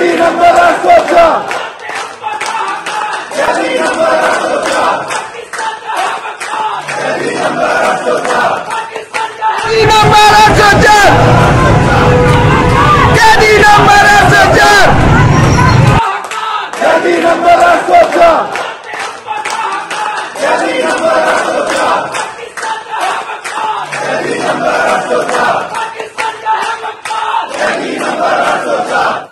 Yadina Barako Khan! Yadina Barako Khan! Yadina Barako Yadina Barako Yadina Barako Yadina Barako Yadina Barako Yadina Barako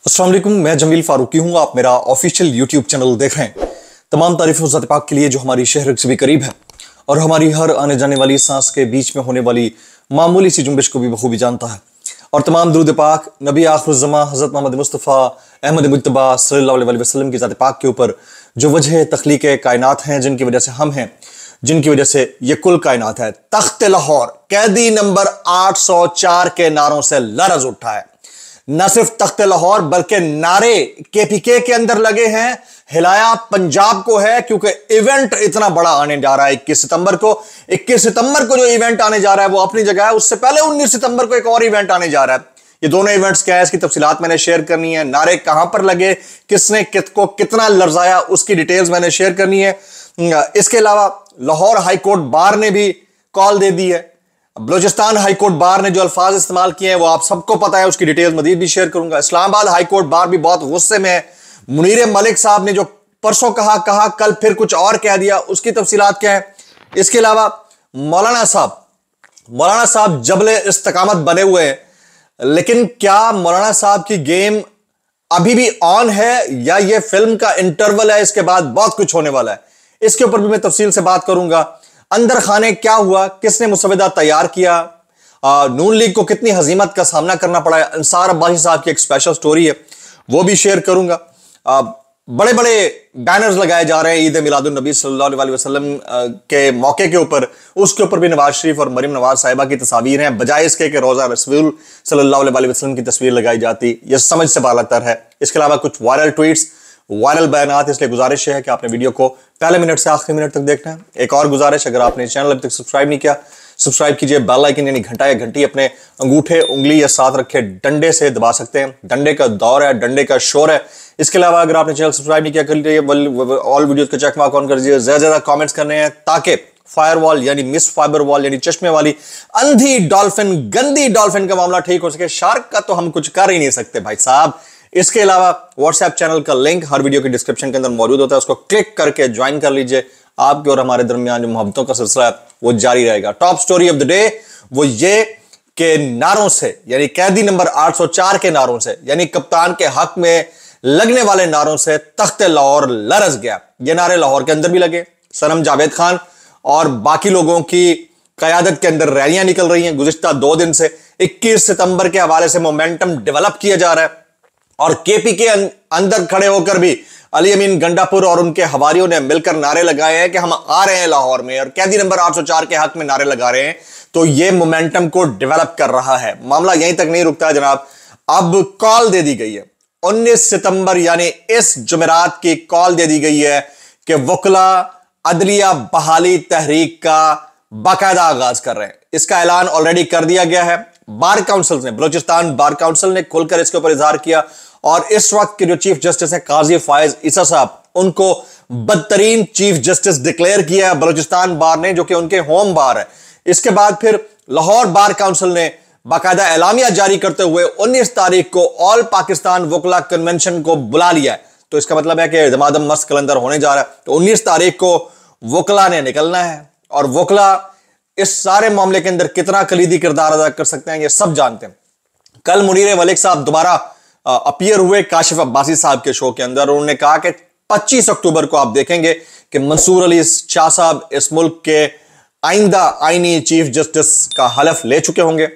असल मैं जमील फारूकी हूँ आप मेरा official YouTube channel देख रहे हैं तमाम तारीफ और पाक के लिए जो हमारी शहर से भी करीब है और हमारी हर आने जाने वाली सांस के बीच में होने वाली मामूली सी जुम्बिश को भी बखूबी जानता है और तमाम दरुद पाक नबी आखरुजमा हज़रत मोहम्मद मुस्तफ़ा अहमद मुतबा सल्ला वसलम की पाक के ऊपर जो वजह तख्लीक कायनत हैं जिनकी वजह से हम हैं जिनकी वजह से ये कुल कायनत है तख्त लाहौर कैदी नंबर चार के नारों से लरज उठा है न सिर्फ तख्त लाहौर बल्कि नारे केपीके के अंदर लगे हैं हिलाया पंजाब को है क्योंकि इवेंट इतना बड़ा आने जा रहा है इक्कीस सितंबर को इक्कीस सितंबर को जो इवेंट आने जा रहा है वो अपनी जगह है उससे पहले उन्नीस सितंबर को एक और इवेंट आने जा रहा है ये दोनों इवेंट्स क्या है इसकी तफसीत मैंने शेयर करनी है नारे कहां पर लगे किसने कित को कितना लर्जाया उसकी डिटेल्स मैंने शेयर करनी है इसके अलावा लाहौर हाईकोर्ट बार ने भी कॉल दे दी है बलोचिस्तान हाईकोर्ट बार ने जो अल्फाज इस्तेमाल किए हैं वो आप सबको पता है उसकी डिटेल मजीद भी शेयर करूंगा इस्लामाबाद हाईकोर्ट बार भी बहुत गुस्से में है मुनीर मलिक साहब ने जो परसों कहा कहा कल फिर कुछ और कह दिया उसकी तफसीत क्या है इसके अलावा मौलाना साहब मौलाना साहब जबले इस्तकामत बने हुए हैं लेकिन क्या मौलाना साहब की गेम अभी भी ऑन है या ये फिल्म का इंटरवल है इसके बाद बहुत कुछ होने वाला है इसके ऊपर भी मैं तफसील से बात करूंगा अंदर खाने क्या हुआ किसने मुसविदा तैयार किया आ, नून लीग को कितनी हजीमत का सामना करना पड़ा है अंसार अब्बासी साहब की एक स्पेशल स्टोरी है वो भी शेयर करूंगा आ, बड़े बड़े बैनर्स लगाए जा रहे हैं ईद मिलादुलनबी सल्लल्लाहु अलैहि के मौके के ऊपर उसके ऊपर भी नवाज शरीफ और मरीम नवाज साहिबा की तस्वीर हैं बजाय इसके कि रोज़ा रसूल सल्ला वसलम की तस्वीर लगाई जाती यह समझ से बालतर है इसके अलावा कुछ वायरल ट्वीट्स वायरल बयान इसलिए गुजारिश है कि आपने वीडियो को पहले मिनट से आखिरी मिनट तक देखना है एक और गुजारिश अगर आपने चैनल अभी तक सब्सक्राइब नहीं किया सब्सक्राइब कीजिए बेल आइकन यानी घंटा या घंटी अपने अंगूठे उंगली या साथ रखे डंडे से दबा सकते हैं डंडे का दौर है डंडे का शोर है इसके अलावा अगर आपने चैनल सब्सक्राइब नहीं किया कर लीजिए ऑल वीडियोज का चेक मार्क ऑन कर दीजिए ज्यादा ज्यादा कॉमेंट्स करने हैं ताकि फायरवॉल यानी मिस फाइबर वॉल यानी चश्मे वाली अंधी डॉल्फिन गंदी डॉल्फिन का मामला ठीक हो सके शार्क का तो हम कुछ कर ही नहीं सकते भाई साहब इसके अलावा व्हाट्सएप चैनल का लिंक हर वीडियो के डिस्क्रिप्शन के अंदर मौजूद होता है उसको क्लिक करके ज्वाइन कर लीजिए आपके और हमारे दरमियान जो मोहब्बतों का सिलसिला है वो जारी रहेगा top story of the day वो ये के नारों से यानी कैदी नंबर 804 के नारों से यानी कप्तान के हक में लगने वाले नारों से तख्त लाहौर लरस गया ये नारे लाहौर के अंदर भी लगे सनम जावेद खान और बाकी लोगों की कयादत के अंदर रैलियां निकल रही हैं गुजश्ता दो दिन से 21 सितंबर के हवाले से मोमेंटम डेवलप किया जा रहा है और केपी के अं-, अंदर खड़े होकर भी अली अमीन गंडापुर और उनके हवारियों ने मिलकर नारे लगाए हैं कि हम आ रहे हैं लाहौर में और कैदी नंबर 804 के हक में नारे लगा रहे हैं तो ये मोमेंटम को डेवलप कर रहा है मामला यहीं तक नहीं रुकता जनाब अब कॉल दे दी गई है 19 सितंबर यानी इस जुमेरात की कॉल दे दी गई है कि वकला अदलिया बहाली तहरीक का बाकायदा आगाज कर रहे हैं इसका ऐलान ऑलरेडी कर दिया गया है बार काउंसिल ने बलोचिस्तान बार काउंसिल ने खुलकर इसके ऊपर इजहार किया और इस वक्त के जो चीफ जस्टिस है काजी फायज ईसा साहब उनको बदतरीन चीफ जस्टिस डिक्लेयर किया है बलोचिस्तान बार ने जो कि उनके होम बार है इसके बाद फिर लाहौर बार काउंसिल ने बाकायदा एलामिया जारी करते हुए 19 तारीख को ऑल पाकिस्तान वकला कन्वेंशन को बुला लिया है तो इसका मतलब है कि दमादम मस्त कलंदर होने जा रहा है तो 19 तारीख को वकला ने निकलना है और वकला इस सारे मामले के अंदर कितना कलीदी किरदार अदा कर सकते हैं ये सब जानते हैं कल मुनीर मलिक साहब दोबारा अपियर हुए काशिफ अब्बासी साहब के शो के अंदर उन्होंने कहा कि 25 अक्टूबर को आप देखेंगे कि मंसूर अली शाह साहब इस मुल्क के आइंदा आईनी चीफ जस्टिस का हलफ ले चुके होंगे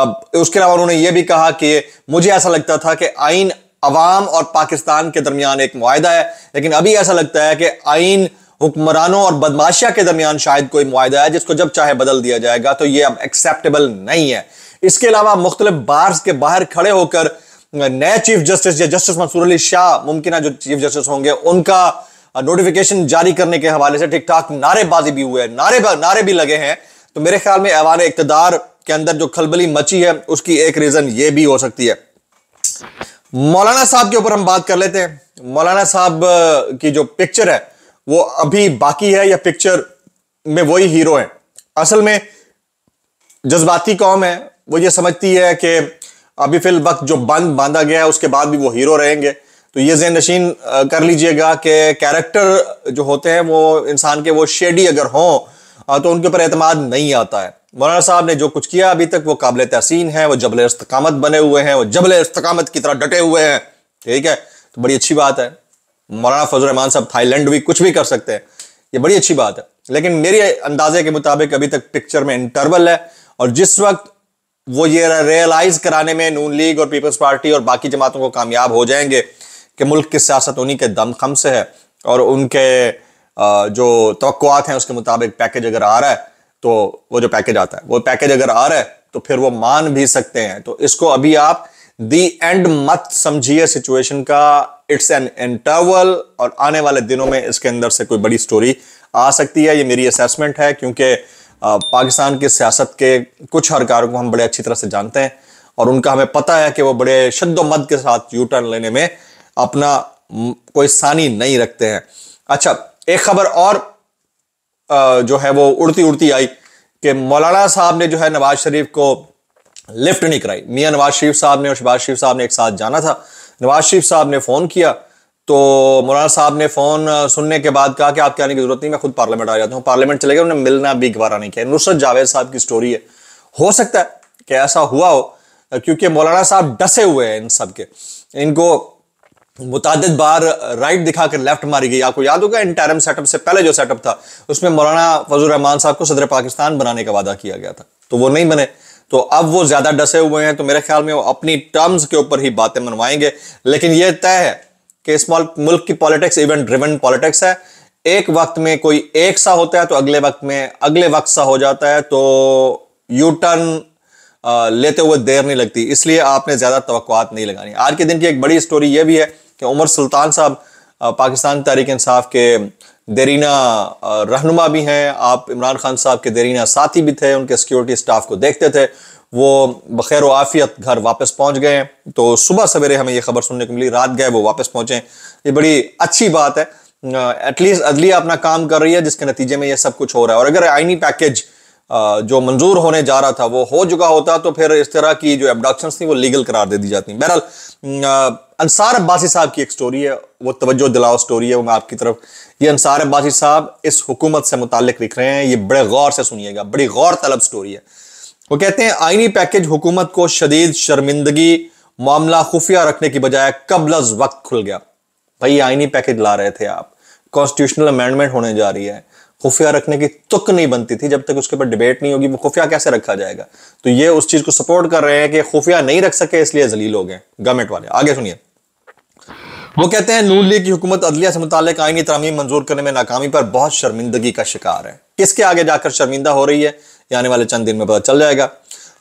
अब उसके अलावा उन्होंने ये भी कहा कि मुझे ऐसा लगता था कि आइन अवाम और पाकिस्तान के दरमियान एक माहदा है लेकिन अभी ऐसा लगता है कि आइन हुक्मरानों और बदमाशिया के दरमियान शायद कोई मुआदा है जिसको जब चाहे बदल दिया जाएगा तो ये अब एक्सेप्टेबल नहीं है इसके अलावा मुख्तलिफ बार्स के बाहर खड़े होकर नए चीफ जस्टिस या जस्टिस मंसूर अली शाह मुमकिन जो चीफ जस्टिस होंगे उनका नोटिफिकेशन जारी करने के हवाले से ठीक ठाक नारेबाजी भी हुए नारे नारे भी लगे हैं तो मेरे ख्याल में ऐवान इकतदार के अंदर जो खलबली मची है उसकी एक रीजन ये भी हो सकती है मौलाना साहब के ऊपर हम बात कर लेते हैं मौलाना साहब की जो पिक्चर है वो अभी बाकी है या पिक्चर में वही हीरो है असल में जज्बाती कौम है वो ये समझती है कि अभी फिल वक्त जो बंद बांधा गया है उसके बाद भी वो हीरो रहेंगे तो ये जहन नशीन कर लीजिएगा कि कैरेक्टर जो होते हैं वो इंसान के वो शेडी अगर हों तो उनके ऊपर अतमाद नहीं आता है मौलाना साहब ने जो कुछ किया अभी तक वो काबिल तहसीन है वो जबल इस्तकामत बने हुए हैं वो जबल इस्तकामत की तरह डटे हुए हैं ठीक है तो बड़ी अच्छी बात है मौलाना फजल रहमान साहब थाईलैंड भी कुछ भी कर सकते हैं ये बड़ी अच्छी बात है लेकिन मेरे अंदाजे के मुताबिक अभी तक पिक्चर में इंटरवल है और जिस वक्त वो ये रियलाइज कराने में नून लीग और पीपल्स पार्टी और बाकी जमातों को कामयाब हो जाएंगे कि मुल्क की सियासत उन्हीं के दमखम से है और उनके जो तो हैं उसके मुताबिक पैकेज अगर आ रहा है तो वो जो पैकेज आता है वो पैकेज अगर आ रहा है तो फिर वो मान भी सकते हैं तो इसको अभी आप दी एंड मत समझिए सिचुएशन का इट्स एन इंटरवल और आने वाले दिनों में इसके अंदर से कोई बड़ी स्टोरी आ सकती है ये मेरी असेसमेंट है क्योंकि पाकिस्तान की सियासत के कुछ हरकारों को हम बड़े अच्छी तरह से जानते हैं और उनका हमें पता है कि वो बड़े शद्दोमद के साथ यू टर्न लेने में अपना कोई सानी नहीं रखते हैं अच्छा एक खबर और जो है वो उड़ती उड़ती आई कि मौलाना साहब ने जो है नवाज शरीफ को लिफ्ट नहीं कराई मियाँ नवाज शरीफ साहब ने और शहबाज शरीफ साहब ने एक साथ जाना था नवाज शरीफ साहब ने फ़ोन किया तो मौलाना साहब ने फ़ोन सुनने के बाद कहा कि आपके आने की ज़रूरत नहीं मैं खुद पार्लियामेंट आ जाता हूँ पार्लियामेंट चले गए उन्हें मिलना भी गवारा नहीं किया नुसरत जावेद साहब की स्टोरी है हो सकता है कि ऐसा हुआ हो क्योंकि मौलाना साहब डसे हुए हैं इन सब के इनको मुतद बार राइट दिखा कर लेफ्ट मारी गई आपको याद होगा इंटरम सेटअप से पहले जो सेटअप था उसमें मौलाना फजल रहमान साहब को सदर पाकिस्तान बनाने का वादा किया गया था तो वो नहीं बने तो अब वो ज़्यादा डसे हुए हैं तो मेरे ख्याल में वो अपनी टर्म्स के ऊपर ही बातें मनवाएंगे लेकिन ये तय है कि इस मुल्क की पॉलिटिक्स इवेंट ड्रिवन पॉलिटिक्स है एक वक्त में कोई एक सा होता है तो अगले वक्त में अगले वक्त सा हो जाता है तो यू टर्न लेते हुए देर नहीं लगती इसलिए आपने ज़्यादा तो नहीं लगानी आज के दिन की एक बड़ी स्टोरी यह भी है कि उमर सुल्तान साहब पाकिस्तान तहरीक इंसाफ के देरीना रहनुमा भी हैं आप इमरान खान साहब के देरीना साथी भी थे उनके सिक्योरिटी स्टाफ को देखते थे वो बखैर आफियत घर वापस पहुंच गए तो सुबह सवेरे हमें ये खबर सुनने को मिली रात गए वो वापस पहुंचे ये बड़ी अच्छी बात है एटलीस्ट अदलिया अपना काम कर रही है जिसके नतीजे में ये सब कुछ हो रहा है और अगर आइनी पैकेज जो मंजूर होने जा रहा था वो हो चुका होता तो फिर इस तरह की जो एबडक्शन थी वो लीगल करार दे दी जाती बहरहाल अंसार अब्बासी साहब की एक स्टोरी है वो तवज्जो दिलाओ स्टोरी है वो मैं आपकी तरफ ये अंसार अब्बासी साहब इस हुकूमत से मुतक लिख रहे हैं ये बड़े गौर से सुनिएगा बड़ी गौर तलब स्टोरी है वो कहते हैं आइनी पैकेज हुकूमत को शदीद शर्मिंदगी मामला खुफिया रखने की बजाय कबलज वक्त खुल गया भाई आइनी पैकेज ला रहे थे आप कॉन्स्टिट्यूशनल अमेंडमेंट होने जा रही है खुफिया रखने की तुक नहीं बनती थी जब तक उसके ऊपर डिबेट नहीं होगी वो खुफिया कैसे रखा जाएगा तो ये उस चीज को सपोर्ट कर रहे हैं कि खुफिया नहीं रख सके इसलिए जलील हो गए गवर्नमेंट वाले आगे सुनिए वो कहते हैं नून लीग की हुकूमत अदलिया से मुतल आईनी तरमीम मंजूर करने में नाकामी पर बहुत शर्मिंदगी का शिकार है किसके आगे जाकर शर्मिंदा हो रही है आने वाले चंद दिन में पता चल जाएगा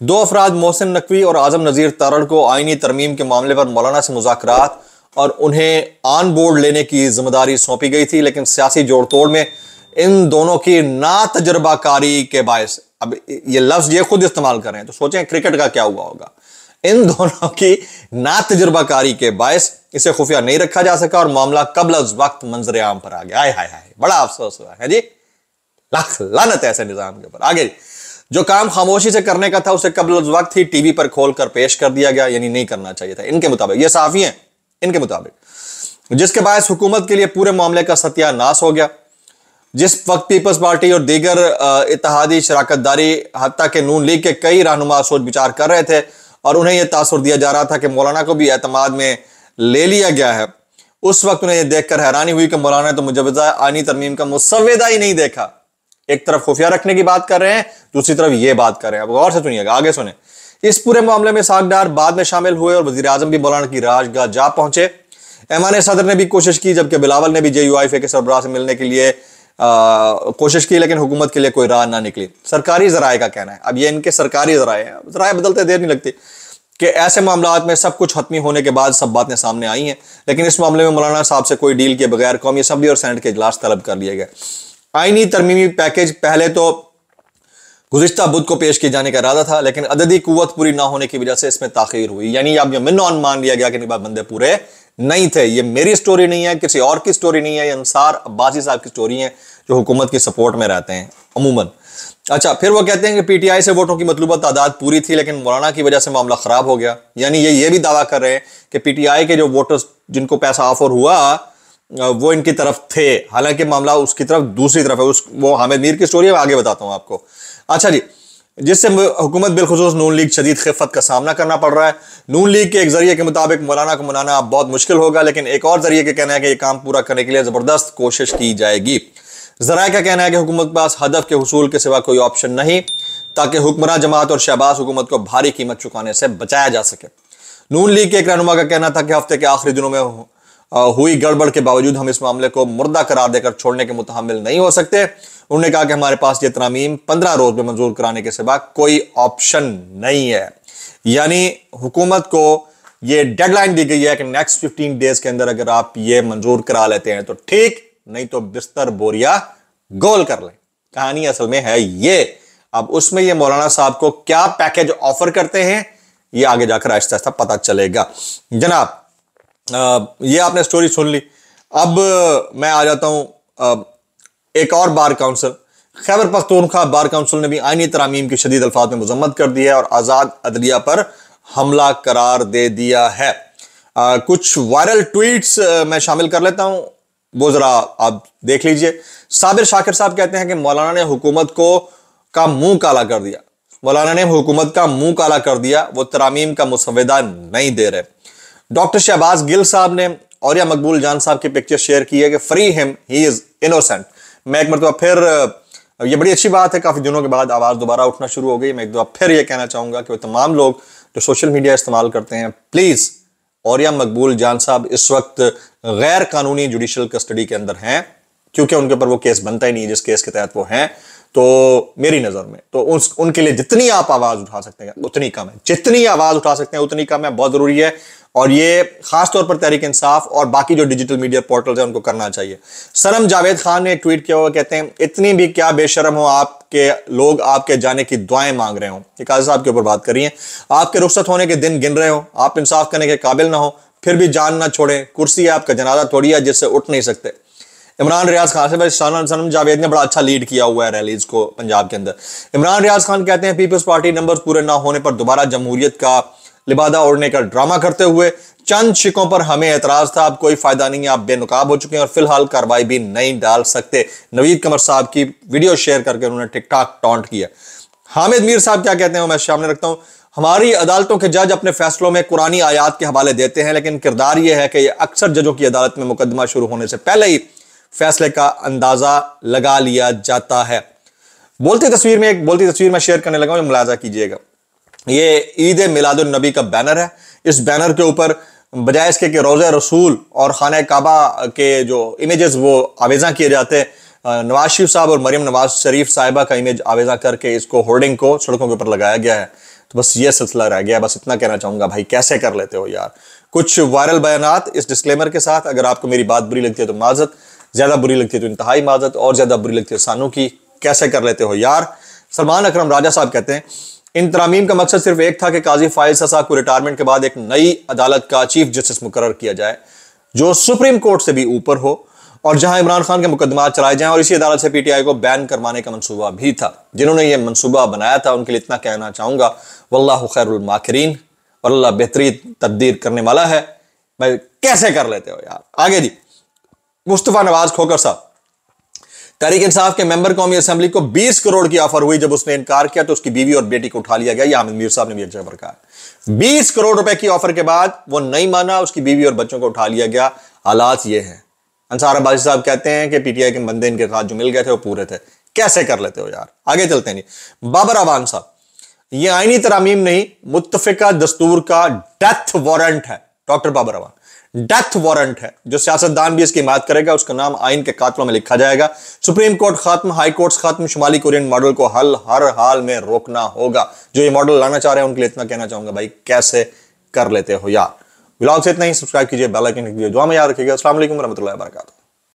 दो अफराद मोहसिन नकवी और आजम नज़ीर तारड़ को आइनी तरमीम के मामले पर मौलाना से मुजाकर और उन्हें आन बोर्ड लेने की जिम्मेदारी सौंपी गई थी लेकिन सियासी जोड़ तोड़ में इन दोनों की ना तजर्बाकारी के बायस अब ये लफ्ज ये खुद इस्तेमाल कर रहे हैं तो सोचें क्रिकेट का क्या हुआ होगा इन दोनों की ना तजर्बाकारी के बायस इसे खुफिया नहीं रखा जा सका और मामला कबल वक्त मंजर आम पर आ गया आय हाय हाय बड़ा अफसोस हुआ है जी लाख लानत है ऐसे निजाम के ऊपर आगे जो काम खामोशी से करने का था उसे कबल वक्त ही टीवी पर खोल कर पेश कर दिया गया यानी नहीं करना चाहिए था इनके मुताबिक ये साफी हैं इनके मुताबिक जिसके बायस हुकूमत के लिए पूरे मामले का सत्यानाश हो गया जिस वक्त पीपल्स पार्टी और दीगर इतिहादी शराकत दारी हत्या के नून लीग के कई रहनुमा सोच विचार कर रहे थे और उन्हें यह तासर दिया जा रहा था कि मौलाना को भी अतमाद में ले लिया गया है उस वक्त उन्हें यह देखकर हैरानी हुई कि मौलाना ने तो मुजवजा आनी तरमीम का मुसवदा ही नहीं देखा एक तरफ खुफिया रखने की बात कर रहे हैं दूसरी तरफ ये बात कर रहे हैं अब गौर से सुनिएगा आगे सुने इस पूरे मामले में सागडार बाद में शामिल हुए और वजी आजम भी मौलाना की राजगाह जा पहुंचे एमान सदर ने भी कोशिश की जबकि बिलावल ने भी जे यू आई के सरबराह से मिलने के लिए कोशिश की लेकिन हुकूमत के लिए कोई राह ना निकली सरकारी जराए का कहना है अब ये इनके सरकारी जराए हैं जराए बदलते देर नहीं लगती कि ऐसे मामला में सब कुछ हतमी होने के बाद सब बातें सामने आई हैं लेकिन इस मामले में मौलाना साहब से कोई डील के बगैर कौमी असम्बली और सैनट के अजलास तलब कर लिए गए आइनी तरमीमी पैकेज पहले तो गुजशत बुद्ध को पेश किए जाने का इरादा था लेकिन अददी कुत पूरी ना होने की वजह से इसमें ताखिर हुई यानी अब यमिन मान लिया गया कि बंदे पूरे नहीं थे ये मेरी स्टोरी नहीं है किसी और की स्टोरी नहीं है ये अंसार अब्बासी साहब की स्टोरी है जो हुकूमत की सपोर्ट में रहते हैं अमूमन अच्छा फिर वो कहते हैं कि पीटीआई से वोटों की मतलूबा तादाद पूरी थी लेकिन मौलाना की वजह से मामला ख़राब हो गया यानी ये ये भी दावा कर रहे हैं कि पीटीआई के जो वोटर्स जिनको पैसा ऑफर हुआ वो इनकी तरफ थे हालांकि मामला उसकी तरफ दूसरी तरफ है उस वो हामिद मीर की स्टोरी है आगे बताता हूँ आपको अच्छा जी जिससे हुकूमत बिलखसूस नून लीग शदीद खिफत का सामना करना पड़ रहा है नून लीग के एक जरिए के मुताबिक मौलाना को मनाना अब बहुत मुश्किल होगा लेकिन एक और जरिए का कहना है कि ये काम पूरा करने के लिए ज़बरदस्त कोशिश की जाएगी जरा का कहना है कि हुकूमत के पास हदफ के हसूल के सिवा कोई ऑप्शन नहीं ताकि हुक्मरान जमात और शहबाज हुकूमत को भारी कीमत चुकाने से बचाया जा सके नून लीग के एक रहनुमा का कहना था कि हफ्ते के आखिरी दिनों में हुई गड़बड़ के बावजूद हम इस मामले को मुर्दा करार देकर छोड़ने के मुतहमल नहीं हो सकते उन्होंने कहा कि हमारे पास ये तरामीम पंद्रह रोज में मंजूर कराने के सिवा कोई ऑप्शन नहीं है यानी हुकूमत को ये डेडलाइन दी गई है कि नेक्स्ट फिफ्टीन डेज के अंदर अगर आप ये मंजूर करा लेते हैं तो ठीक नहीं तो बिस्तर बोरिया गोल कर लें कहानी असल में है ये अब उसमें ये मौलाना साहब को क्या पैकेज ऑफर करते हैं ये आगे जाकर आहिस्ता आहिस्ता पता चलेगा जनाब ये आपने स्टोरी सुन ली अब मैं आ जाता हूँ एक और बार council Khyber Pakhtunkhwa bar council ने भी आइनी तरामीम की शदीद अल्फात में मजम्मत कर दी है और आज़ाद अदलिया पर हमला करार दे दिया है आ, कुछ वायरल ट्वीट्स मैं शामिल कर लेता हूँ वो ज़रा आप देख लीजिए साबिर शाकिर साहब कहते हैं कि मौलाना ने हुकूमत को का मुंह काला कर दिया मौलाना ने हुकूमत का मुंह काला कर दिया वो तरामीम का मुसविदा नहीं दे रहे डॉक्टर शहबाज गिल साहब ने और या मकबूल जान साहब की पिक्चर शेयर की है कि free him he is innocent मैं एक मरतबा फिर ये बड़ी अच्छी बात है काफ़ी दिनों के बाद आवाज़ दोबारा उठना शुरू हो गई मैं एक दो फिर ये कहना चाहूंगा कि वो तमाम लोग जो सोशल मीडिया इस्तेमाल करते हैं प्लीज़ और या मकबूल जान साहब इस वक्त गैर कानूनी जुडिशल कस्टडी के अंदर हैं क्योंकि उनके ऊपर वो केस बनता ही नहीं है जिस केस के तहत वो हैं तो मेरी नज़र में तो उस उनके लिए जितनी आप आवाज़ उठा सकते हैं उतनी कम है जितनी आवाज़ उठा सकते हैं उतनी कम है बहुत ज़रूरी है और ये खास तौर पर तहरीक इंसाफ और बाकी जो डिजिटल मीडिया पोर्टल्स हैं उनको करना चाहिए सरम जावेद खान ने ट्वीट किया हुआ कहते हैं इतनी भी क्या बेशरम हो आपके लोग आपके जाने की दुआएं मांग रहे हो काजी साहब के ऊपर बात करिए आपके रुख्सत होने के दिन गिन रहे हो आप इंसाफ करने के काबिल ना हो फिर भी जान ना छोड़ें कुर्सी है आपका जनाजा थोड़ी है जिससे उठ नहीं सकते इमरान रियाज खान से सनम जावेद ने बड़ा अच्छा लीड किया हुआ है रैलीज को पंजाब के अंदर इमरान रियाज खान कहते हैं पीपल्स पार्टी नंबर पूरे ना होने पर दोबारा जमहूरियत का लिबादा ओढ़ने का ड्रामा करते हुए चंद शिकों पर हमें एतराज था अब कोई फायदा नहीं है आप बेनकाब हो चुके हैं और फिलहाल कार्रवाई भी नहीं डाल सकते नवीद कमर साहब की वीडियो शेयर करके उन्होंने टिकटॉक टॉन्ट किया हामिद मीर साहब क्या कहते हैं मैं सामने रखता हूं हमारी अदालतों के जज अपने फैसलों में कुरानी आयात के हवाले देते हैं लेकिन किरदार यह है कि ये अक्सर जजों की अदालत में मुकदमा शुरू होने से पहले ही फैसले का अंदाजा लगा लिया जाता है बोलती तस्वीर में एक बोलती तस्वीर में शेयर करने लगा मुलाजा कीजिएगा ये ईद मिलादुलनबी का बैनर है इस बैनर के ऊपर बजाय इसके कि रोज़ रसूल और ख़ान काबा के जो इमेजेस वो आवेज़ा किए जाते हैं नवाज शरीफ साहब और मरियम नवाज शरीफ साहिबा का इमेज आवेजा करके इसको होर्डिंग को सड़कों के ऊपर लगाया गया है तो बस ये सिलसिला रह गया बस इतना कहना चाहूँगा भाई कैसे कर लेते हो यार कुछ वायरल बयान इस डिस्क्लेमर के साथ अगर आपको मेरी बात बुरी लगती है तो माजत ज़्यादा बुरी लगती है तो इंतहाई माजत और ज़्यादा बुरी लगती है सानू की कैसे कर लेते हो यार सलमान अक्रम राजा साहब कहते हैं इन तरामीम का मकसद सिर्फ एक था कि काजी फायज ससा को रिटायरमेंट के बाद एक नई अदालत का चीफ जस्टिस मुकर किया जाए जो सुप्रीम कोर्ट से भी ऊपर हो और जहां इमरान खान के मुकदमा चलाए जाएं और इसी अदालत से पीटीआई को बैन करवाने का मंसूबा भी था जिन्होंने ये मंसूबा बनाया था उनके लिए इतना कहना चाहूंगा वल्ला खैरमाकरीन और अल्लाह बेहतरीन तब्दील करने वाला है भाई कैसे कर लेते हो यार आगे जी मुस्तफ़ा नवाज खोकर साहब तहरीक इंसाफ के मेंबर कौमी असेंबली को 20 करोड़ की ऑफर हुई जब उसने इनकार किया तो उसकी बीवी और बेटी को उठा लिया गया आमिर मीर साहब ने भी एक जगह पर कहा बीस करोड़ रुपए की ऑफर के बाद वो नहीं माना उसकी बीवी और बच्चों को उठा लिया गया हालात ये हैं अंसार अबाजी साहब कहते हैं कि पीटीआई के बंदे इनके साथ जो मिल गए थे वो पूरे थे कैसे कर लेते हो यार आगे चलते नहीं बाबर अवान साहब ये आईनी तरामीम नहीं मुतफिका दस्तूर का डेथ वारंट है doctor Babar Awan death warrant है जो सियासतदान भी इसकी हिमात करेगा उसका नाम आइन के कातलों में लिखा जाएगा सुप्रीम कोर्ट खात्म हाई कोर्ट खत्म शुमाली कोरियन मॉडल को हल हर हाल में रोकना होगा जो ये मॉडल लाना चाह रहे हैं उनके लिए इतना कहना चाहूंगा भाई कैसे कर लेते हो यार ब्लॉग से इतना ही सब्सक्राइब कीजिए बेलाइकन दुआ में याद रखिएगा असल वरहमल वरक